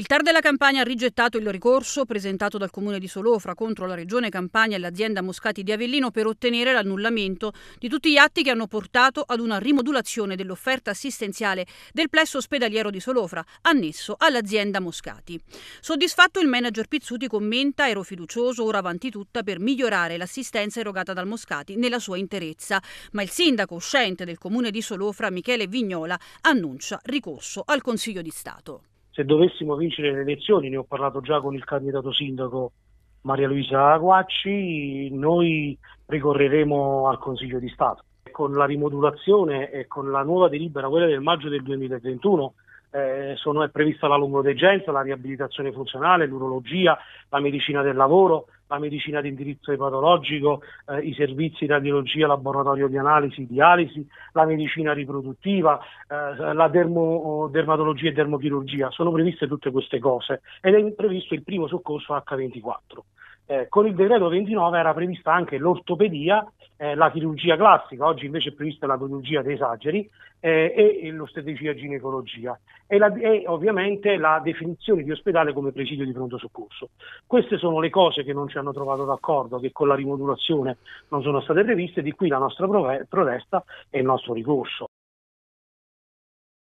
Il TAR della Campania ha rigettato il ricorso presentato dal Comune di Solofra contro la Regione Campania e l'azienda Moscati di Avellino per ottenere l'annullamento di tutti gli atti che hanno portato ad una rimodulazione dell'offerta assistenziale del plesso ospedaliero di Solofra, annesso all'azienda Moscati. Soddisfatto il manager Pizzuti commenta ero fiducioso ora avanti tutta per migliorare l'assistenza erogata dal Moscati nella sua interezza, ma il sindaco uscente del Comune di Solofra, Michele Vignola, annuncia ricorso al Consiglio di Stato se dovessimo vincere le elezioni, ne ho parlato già con il candidato sindaco Maria Luisa Guacci, noi ricorreremo al Consiglio di Stato. Con la rimodulazione e con la nuova delibera, quella del maggio del 2021, eh, sono, è prevista la lungodegenza, la riabilitazione funzionale, l'urologia, la medicina del lavoro, la medicina di indirizzo epatologico, eh, i servizi di radiologia, laboratorio di analisi, dialisi, la medicina riproduttiva, eh, la dermo, dermatologia e dermochirurgia. Sono previste tutte queste cose ed è previsto il primo soccorso H24. Eh, con il decreto 29 era prevista anche l'ortopedia eh, la chirurgia classica, oggi invece è prevista la chirurgia dei esageri eh, e, e l'ostetricia ginecologia e, la, e, ovviamente la definizione di ospedale come presidio di pronto soccorso. Queste sono le cose che non ci hanno trovato d'accordo, che con la rimodulazione non sono state previste, di qui la nostra protesta e il nostro ricorso.